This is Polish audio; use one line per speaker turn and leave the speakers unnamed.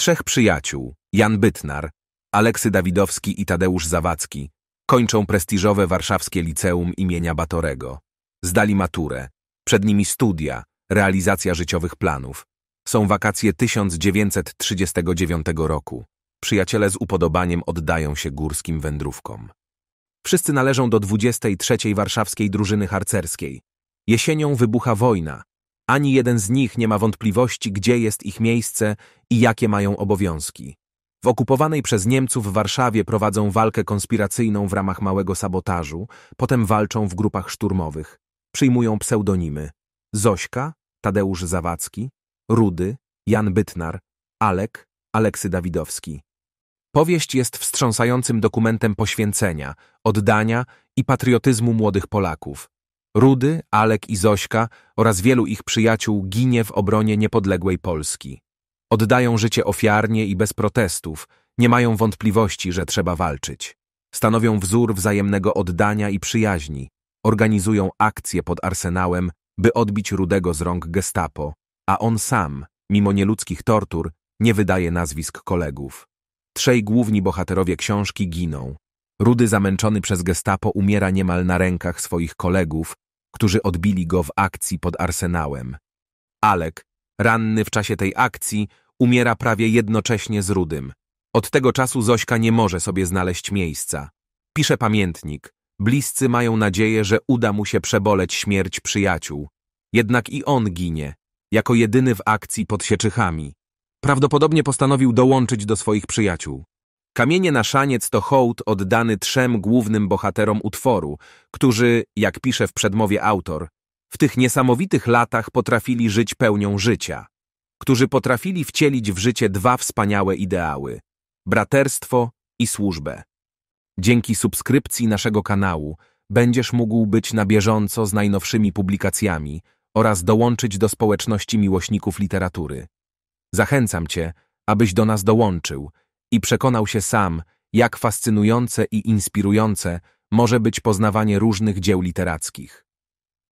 trzech przyjaciół, Jan Bytnar, Aleksy Dawidowski i Tadeusz Zawadzki, kończą prestiżowe warszawskie liceum imienia Batorego. Zdali maturę, przed nimi studia, realizacja życiowych planów. Są wakacje 1939 roku. Przyjaciele z upodobaniem oddają się górskim wędrówkom. Wszyscy należą do 23. warszawskiej drużyny harcerskiej. Jesienią wybucha wojna, ani jeden z nich nie ma wątpliwości, gdzie jest ich miejsce i jakie mają obowiązki. W okupowanej przez Niemców Warszawie prowadzą walkę konspiracyjną w ramach małego sabotażu, potem walczą w grupach szturmowych. Przyjmują pseudonimy Zośka, Tadeusz Zawadzki, Rudy, Jan Bytnar, Alek, Aleksy Dawidowski. Powieść jest wstrząsającym dokumentem poświęcenia, oddania i patriotyzmu młodych Polaków. Rudy, Alek i Zośka oraz wielu ich przyjaciół ginie w obronie niepodległej Polski. Oddają życie ofiarnie i bez protestów, nie mają wątpliwości, że trzeba walczyć. Stanowią wzór wzajemnego oddania i przyjaźni. Organizują akcje pod arsenałem, by odbić Rudego z rąk gestapo, a on sam, mimo nieludzkich tortur, nie wydaje nazwisk kolegów. Trzej główni bohaterowie książki giną, Rudy zamęczony przez gestapo umiera niemal na rękach swoich kolegów, którzy odbili go w akcji pod Arsenałem. Alek, ranny w czasie tej akcji, umiera prawie jednocześnie z Rudym. Od tego czasu Zośka nie może sobie znaleźć miejsca. Pisze pamiętnik. Bliscy mają nadzieję, że uda mu się przeboleć śmierć przyjaciół. Jednak i on ginie, jako jedyny w akcji pod Sieczychami. Prawdopodobnie postanowił dołączyć do swoich przyjaciół. Kamienie na szaniec to hołd oddany trzem głównym bohaterom utworu, którzy, jak pisze w przedmowie autor, w tych niesamowitych latach potrafili żyć pełnią życia, którzy potrafili wcielić w życie dwa wspaniałe ideały – braterstwo i służbę. Dzięki subskrypcji naszego kanału będziesz mógł być na bieżąco z najnowszymi publikacjami oraz dołączyć do społeczności miłośników literatury. Zachęcam Cię, abyś do nas dołączył – i przekonał się sam, jak fascynujące i inspirujące może być poznawanie różnych dzieł literackich.